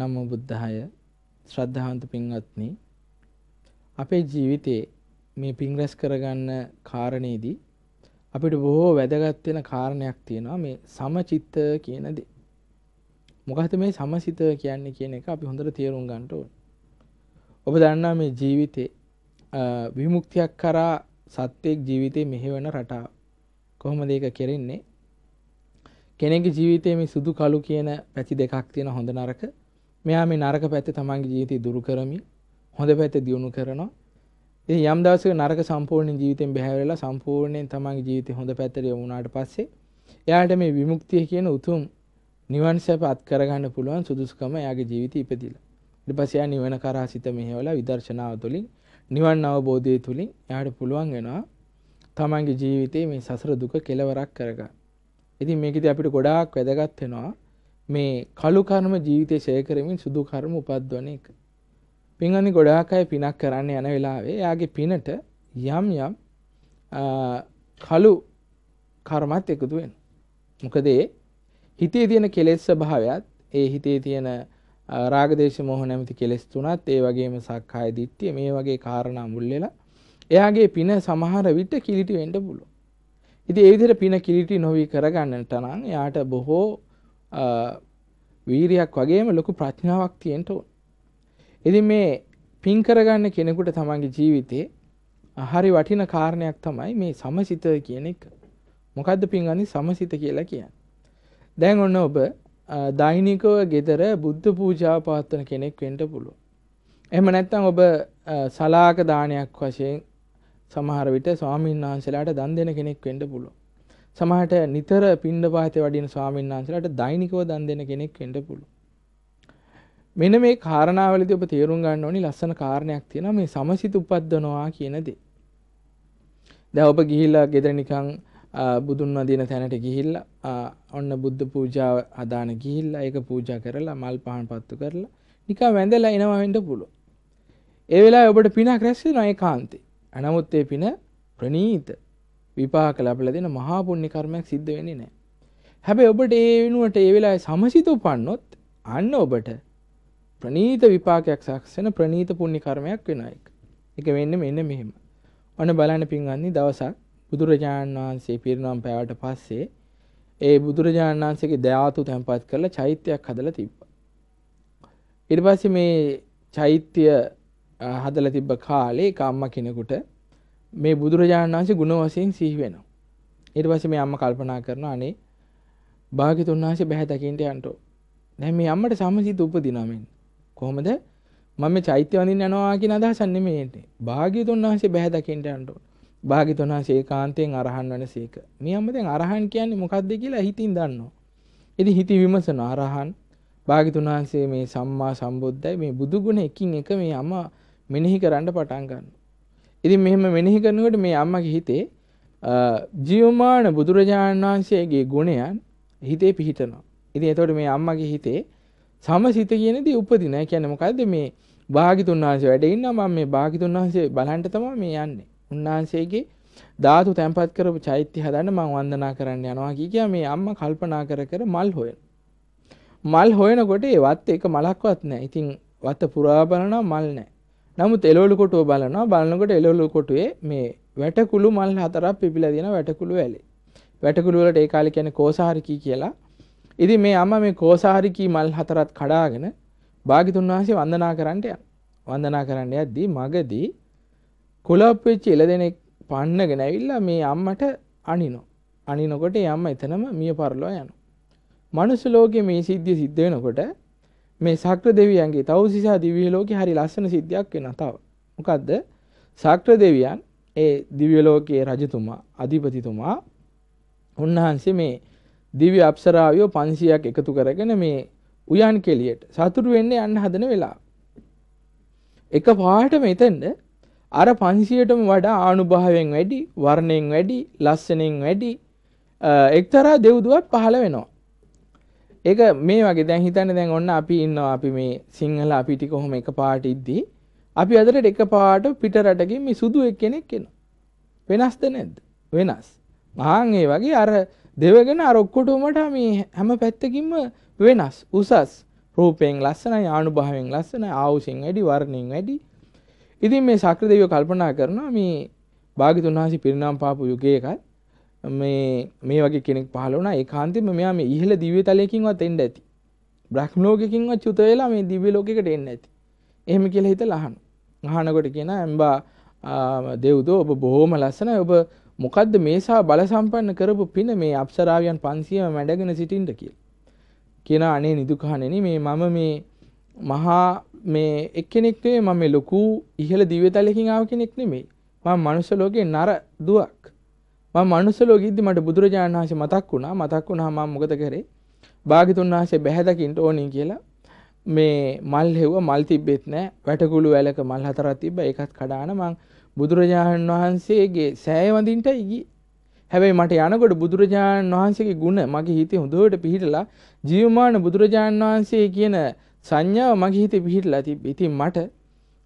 නමෝ බුද්ධාය ශ්‍රද්ධාවන්ත පින්වත්නි අපේ ජීවිතේ මේ පින් රැස් කරගන්න කාරණේදී අපිට බොහෝ වැදගත් වෙන කාරණයක් තියෙනවා මේ සමචිත්ත කියන දේ. මොකද මේ සමසිත කියන්නේ කියන එක අපි හොඳට තේරුම් ගන්න ඕනේ. ඔබ දන්නා මේ ජීවිතේ විමුක්තියක් කරා සත්‍යයක් ජීවිතේ මෙහෙවන රටාව. කොහොමද ඒක කෙරෙන්නේ? කෙනෙකුගේ ජීවිතයේ මේ සුදු කළු කියන පැති දෙකක් තියෙන හොඳ නරක මෙයා මේ නරක පැත්ත තමන්ගේ ජීවිතය දුරු කරමින් හොඳ පැත්ත දියුණු කරනවා. ඉතින් යම් දවසක නරක සම්පූර්ණ ජීවිතෙන් බැහැර වෙලා සම්පූර්ණයෙන් තමන්ගේ ජීවිතය හොඳ පැත්තට යොමු වුණාට පස්සේ එයාට මේ විමුක්තිය කියන උතුම් නිවන් සැප අත් කරගන්න පුළුවන් සුදුසුකම එයාගේ ජීවිතය ඉපදිලා. ඊට පස්සේ එයා නිවන කරා සිත මෙහෙवला විදර්ශනාව තුළින් නිවන් අවබෝධය තුළින් එයාට පුළුවන් වෙනවා තමන්ගේ ජීවිතේ මේ සසර දුක කෙලවරක් කරගන්න. ඉතින් මේකදී අපිට ගොඩාක් වැදගත් වෙනවා මේ කළු කර්ම ජීවිතය ෂය කරමින් සුදු කර්ම උපද්දවන එක. පින්වන්දි ගොඩාක් අය පිනක් කරන්න යන වෙලාවේ එයාගේ පිනට යම් යම් කළු කර්මත් එකතු වෙනවා. මොකද හිතේ තියෙන කෙලෙස් ස්වභාවයත් ඒ හිතේ තියෙන රාගදේශ මොහ නැමැති කෙලෙස් තුනත් ඒ වගේම සක්කාය දිට්ඨිය මේ වගේ කාරණා මුල් වෙලා එයාගේ පින සමහර විට කිලිටි වෙන්න පුළුවන්. ඉතින් ඒ විදිහට පින කිලිටි නොවි කරගන්නට නම් එයාට බොහෝ වීරයක් වගේම ලොකු ප්‍රඥාවක් තියෙන්ට ඕන. එදි මේ පින් කරගන්න කෙනෙකුට තමන්ගේ ජීවිතේ හරි වටින කාරණයක් තමයි මේ සමසිත කියන එක. මොකද්ද පින්ගන්නේ සමසිත කියලා කියන්නේ. දැන් ඔන්න ඔබ දෛනිකව ගෙදර බුද්ධ පූජා පවත්වන කෙනෙක් වෙන්න පුළුවන්. එහෙම නැත්නම් ඔබ සලාක දානයක් වශයෙන් සමහර විට ස්වාමීන් වහන්සේලාට දන් දෙන කෙනෙක් වෙන්න පුළුවන්. සමහට නිතර පින්ඩ පාත වඩින ස්වාමීන් වහන්සලට දෛනිකව දන් දෙන කෙනෙක් වෙන්ඩ පුළු. මෙන මේ කාරණාවලති ඔප තේරුම් ගන්න ඕනි ලස්සන කාරණයක් තියෙන මේ සමසිත උපද්දනවා කියනදේ. දැ ඔප ගිහිල්ල ගෙදර නිකං බුදුන් වදින තැනට ගිහිල්ල ඔන්න බුද්ධ පූජාව අදාන ගිහිල්ල ඒක පූජා කරලා මල් පහන් පත්තු කරලා නිකා වැඳලා එනවාෙන්ට පුළුව. ඒවෙලා ඔබට පිනක් රැස්සේ නය කාන්තේ අනමුත් ඒ පින ප්‍රනීත විපාක ලැබලා දෙන මහා පුණ්‍ය කර්මයක් සිද්ධ වෙන්නේ නැහැ. හැබැයි ඔබට ඒ වෙනුවට ඒ වෙලාවේ සමසිත උපන්නොත් අන්න ඔබට ප්‍රනීත විපාකයක් සකස් වෙන ප්‍රනීත පුණ්‍ය කර්මයක් වෙන එක. ඒක වෙන්නේ මෙන්න මෙහෙම. ඔන්න බලන්න පින්වත්නි දවසක් බුදුරජාණන් වහන්සේ පිරිනම් පෑවට පස්සේ ඒ බුදුරජාණන් වහන්සේගේ ධාතු තැන්පත් කරලා චෛත්‍යයක් හදලා තිබ්බා. ඊට පස්සේ මේ චෛත්‍ය හදලා තිබ්බ කාලේ කම්ම කෙනෙකුට මේ බුදුරජාණන් වහන්සේ ගුණ වශයෙන් සිහි වෙනවා. ඊට පස්සේ මේ අම්මා කල්පනා කරනවා අනේ භාග්‍යතුන් වහන්සේ බහැ දකින්න යන්ටෝ. දැන් මේ අම්මට සමසිත උපදිනවා මෙන්න. කොහොමද? මම මේ චෛත්‍ය වඳින්න යනවා කියන අදහසක් නෙමෙයි එන්නේ. භාග්‍යතුන් වහන්සේ බහැ දකින්න යන්ටෝ. භාග්‍යතුන් වහන්සේ ඒකාන්තයෙන් අරහන් වෙනසේක. මේ අම්ම දැන් අරහන් කියන්නේ මොකද්ද කියලා හිතින් දන්නවා. ඉතින් හිත විමසනවා අරහන් භාග්‍යතුන් වහන්සේ මේ සම්මා සම්බුද්දයි මේ බුදු ගුණ එකින් එක මේ අම්මා මෙනෙහි කරන්න පටන් ගන්නවා. ඉතින් මෙහෙම මෙනෙහි කරනකොට මේ අම්මගේ හිතේ ජීවමාන බුදුරජාණන් වහන්සේගේ ගුණයන් හිතේ පිහිටනවා. ඉතින් එතකොට මේ අම්මගේ හිතේ සමසිත කියන දේ උපදින. ඒ කියන්නේ මොකද්ද මේ භාගිතුන් වහන්සේ වැඩ ඉන්නා මම මේ භාගිතුන් වහන්සේ බලන්න තමයි මේ යන්නේ. උන්වහන්සේගේ ධාතු තැන්පත් කරපු චෛත්‍ය හදන්න මම වන්දනා කරන්න යනවා කිය කියා මේ අම්මා කල්පනා කර කර මල් හොයන. මල් හොයනකොට ඒ වත් එක මලක්වත් නැහැ. ඉතින් වත පුරා බලනවා මල් නැහැ. නමුත් එලෝලු කොටුව බලනවා බලනකොට එලෝලු කොටුවේ මේ වැටකුළු මල් හතරක් පිපිලා තියෙන වැටකුළු ඇලේ. වැටකුළු වලට ඒ කාලේ කියන්නේ කෝසාහරිකී කියලා. ඉතින් මේ අම්මා මේ කෝසාහරිකී මල් හතරත් කඩාගෙන භාග්‍යතුන් වහන්සේ වන්දනා කරන්නට යනවා. වන්දනා කරන්න යද්දී මගදී කුලප් වෙච්ච ඉලදෙනෙක් පන්නගෙන ඇවිල්ලා මේ අම්මට අනිනවා. අනිනකොට ඒ අම්මා එතනම මිය පරලෝ යනවා. මනුස්ස ලෝකයේ මේ සිද්ධිය සිද්ධ වෙනකොට මේ සක්‍ර දෙවියන්ගේ තවසිසා දිවියලෝක හරි ලස්සන සිද්ධියක් වෙන තව මොකක්ද සක්‍ර දෙවියන් ඒ දිවියලෝකයේ රජතුමා අධිපතිතුමා උන්වහන්සේ මේ දිවි අප්සරාවියෝ පන්සියක් එකතු කරගෙන මේ උයන් කෙලියට සතුරු වෙන්න යන්න හදන වෙලා එක පාට මෙතෙන්ද අර පන්සියටම වඩා ආනුභාවෙන් වැඩි වර්ණයෙන් වැඩි ලස්සනෙන් වැඩි එක්තරා දෙව්දුවක් පහළ වෙනවා ඒක මේ වගේ දැන් හිතන්න දැන් ඔන්න අපි ඉන්නවා අපි මේ සිංහල අපි ටික කොහොම එක පාට ඉද්දී අපි අදට එක පාට පිට රටකින් මේ සුදු එක්කෙනෙක් එනවා. වෙනස්ද නැද්ද? වෙනස්. මහාන් ඒ වගේ අර දෙවගෙන අර ඔක්කොටමට මේ හැම පැත්තකින්ම වෙනස්. උසස් රූපයෙන් ලස්සනයි ආනුභාවයෙන් ලස්සනයි ආවුසින් වැඩි වර්ණයෙන් වැඩි. ඉතින් මේ ශක්‍රදේවියෝ කල්පනා කරනවා මේ භාග්‍යතුන් වහන්සේ පිරිනම් පාපු යුගයකත් මේ මේ වගේ කෙනෙක් පහළ වුණා ඒකාන්තයෙන්ම මෙයා මේ ඉහළ දිව්‍ය තලයකින්වත් එන්න ඇති. බ්‍රහ්ම ලෝකයකින්වත් චුත වෙලා මේ දිව්‍ය ලෝකයකට එන්න ඇති. එහෙම කියලා හිතලා අහන. අහනකොට කියන ඇම්බා දෙව්දෝ ඔබ බොහොම ලස්සනයි ඔබ මොකද්ද මේසා බල සම්පන්න කරපු පින මේ අප්සරාවියන් 500ම මැඩගෙන සිටින්න කියලා. කියන අනේ නිදුකහණෙනි මේ මම මේ මහා මේ එක්කෙනෙක්නේ මම ලොකු ඉහළ දිව්‍යතලයකින් ආව කෙනෙක් නෙමෙයි. මම මනුෂ්‍ය ලෝකේ නර දුවක්. මම මනුස්ස ලෝකෙද්දි මට බුදුරජාණන් වහන්සේ මතක් වුණා මතක් වුණා මම මොකද කරේ භාග්‍යතුන් වහන්සේ බැහැ දකින්න ඕනේ කියලා මේ මල් හෙව්ව මල් තිබෙත් නෑ වැටකුළු වැලක මල් හතරක් තිබ්බ ඒකත් කඩාන මං බුදුරජාණන් වහන්සේගේ සෑයවඳින්ට ඉගි හැබැයි මට යනකොට බුදුරජාණන් වහන්සේගේ ගුණ මගේ හිතේ හොඳට පිහිටලා ජීවමාන බුදුරජාණන් වහන්සේ කියන සංඥාව මගේ හිතේ පිහිටලා තිබ්බ. ඉතින් මට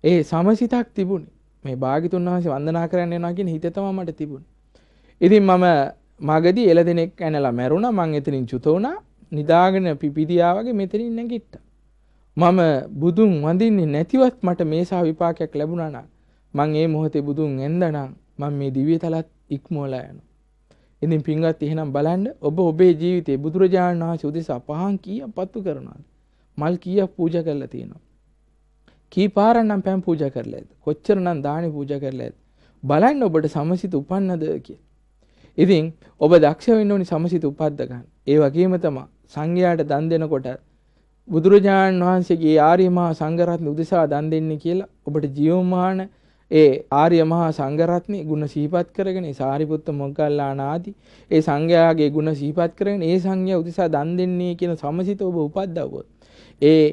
ඒ සමසිතක් තිබුණේ. මේ භාග්‍යතුන් වහන්සේ වන්දනා කරන්න යනවා කියන හිත තමයි මට තිබුණේ. ඉතින් මම මගදී එල දෙනෙක් ඇනලා මැරුණ මං එතනින් චුතවුණා නිදාගෙන පිපිදියාවගේ මෙතනින් නැගිට්ට. මම බුදුන් වඳින්නේ නැතිවත් මට මේසා විපාකයක් ලැබුණන මං ඒ මොහොතේ බුදුන් එන්දනම් මං මේ දිවිය තලත් ඉක්මෝලා යන. ඉතින් පින්ගත් එහෙනම් බලන්න ඔබ ඔබේ ජීවිතේ බුදුරජාණන් වහන්සේ උදෙසා පහන් කීයක් පත්තු කරනවාද? මල් කීයක් පූජා කරලා තියෙනවා? කී පාරක්නම් පැන් පූජා කරලා ඇද්ද? කොච්චරනම් දානි පූජා කරලා ඇද්ද? බලන්න ඔබට සමසිත උපන්නද කියලා. ඉතින් ඔබ දක්ෂ වෙන්න ඕනි සමසිත උපද්ද ගන්න. ඒ වගේම තමයි සංඝයාට දන් දෙනකොට බුදුරජාණන් වහන්සේගේ ආර්ය මහා සංඝරත්න උදෙසා දන් දෙන්නේ කියලා ඔබට ජීවමාන ඒ ආර්ය මහා සංඝරත්නේ ಗುಣ සිහිපත් කරගෙන සාරිපුත්ත මොග්ගල්ලාන ආදී ඒ සංඝයාගේ ಗುಣ සිහිපත් කරගෙන ඒ සංඝයා උදෙසා දන් දෙන්නේ කියන සමසිත ඔබ උපද්දවුවොත් ඒ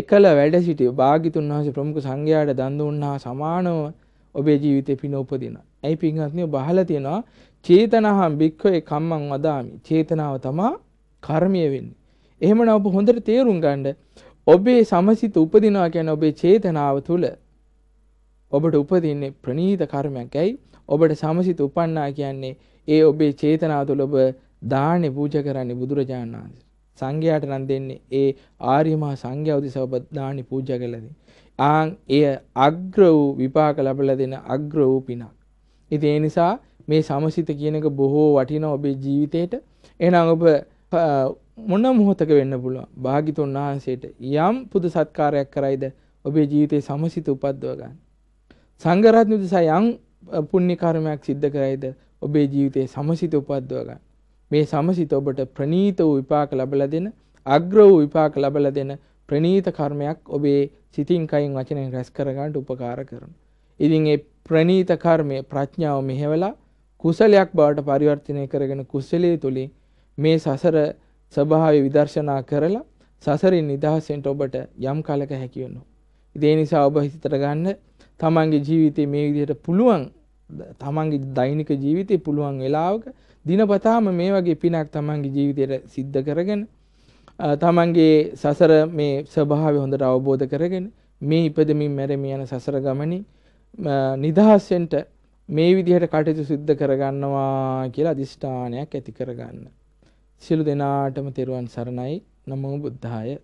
එකල වැඩ සිටි භාග්‍යතුන් වහන්සේ ප්‍රමුඛ සංඝයාට දන් දුන්නා සමානව ඔබේ ජීවිතේ පින උපදිනවා. ඇයි පින්වත්නි ඔබ අහලා තියෙනවා චේතනහම් භික්ඛවේ කම්මං වදාමි. චේතනාව තමා කර්මය වෙන්නේ. එහෙමනම් ඔබ හොඳට තේරුම් ගන්න ඔබේ සමසිත උපදිනවා කියන්නේ ඔබේ චේතනාව තුල ඔබට උපදින්නේ ප්‍රනීත කර්මයක්. ඇයි? ඔබට සමසිත උපන්නා කියන්නේ ඒ ඔබේ චේතනාව තුල ඔබ දානේ පූජා කරන්නේ බුදුරජාණන් වහන්සේ. සංඝයාට නම් දෙන්නේ ඒ ආර්ය මහා සංඝයා උදෙසා ඔබ දානේ පූජා කළා ආන් එය අග්‍ර වූ විපාක ලැබලා දෙන අග්‍ර වූ පිනක්. ඉතින් ඒ නිසා මේ සමසිත කියනක බොහෝ වටින ඔබේ ජීවිතයට එනම් ඔබ මොන මොහොතක වෙන්න පුළුවන් භාගිතුන් වහන්සේට යම් පුදු සත්කාරයක් කරයිද ඔබේ ජීවිතේ සමසිත උපද්දව ගන්න. සංඝරත්න උදෙසා යම් පුණ්‍ය කර්මයක් සිද්ධ කරයිද ඔබේ ජීවිතේ සමසිත උපද්දව ගන්න. මේ සමසිත ඔබට ප්‍රණීත වූ විපාක ලැබලා දෙන, අග්‍ර වූ විපාක ලැබලා දෙන ප්‍රණීත කර්මයක් ඔබේ සිතින් කයින් වචනෙන් රැස් කර ගන්නට උපකාර කරනවා. ඉතින් මේ ප්‍රණීත කර්මය ප්‍රඥාව මෙහෙवला කුසලයක් බවට පරිවර්තනය කරගෙන කුසලයේ තුලින් මේ සසර ස්වභාවය විදර්ශනා කරලා සසරින් නිදහසෙන්ට ඔබට යම් කලක හැකි වෙනවා. ඒ නිසා ඔබ හිතට ගන්න තමන්ගේ ජීවිතේ මේ විදිහට පුළුවන් තමන්ගේ දෛනික ජීවිතේ පුළුවන් වෙලාවක දිනපතාම මේ වගේ පිනක් තමන්ගේ ජීවිතයට සිද්ධ කරගෙන තමන්ගේ සසර මේ ස්වභාවය හොඳට අවබෝධ කරගෙන මේ ඉපදමින් මැරෙමින් යන සසර ගමනේ නිදහසෙන්ට මේ විදිහට කටයුතු සිද්ධ කරගන්නවා කියලා අදිෂ්ඨානයක් ඇති කරගන්න. සියලු දෙනාටම තෙරුවන් සරණයි. නමෝ බුද්ධාය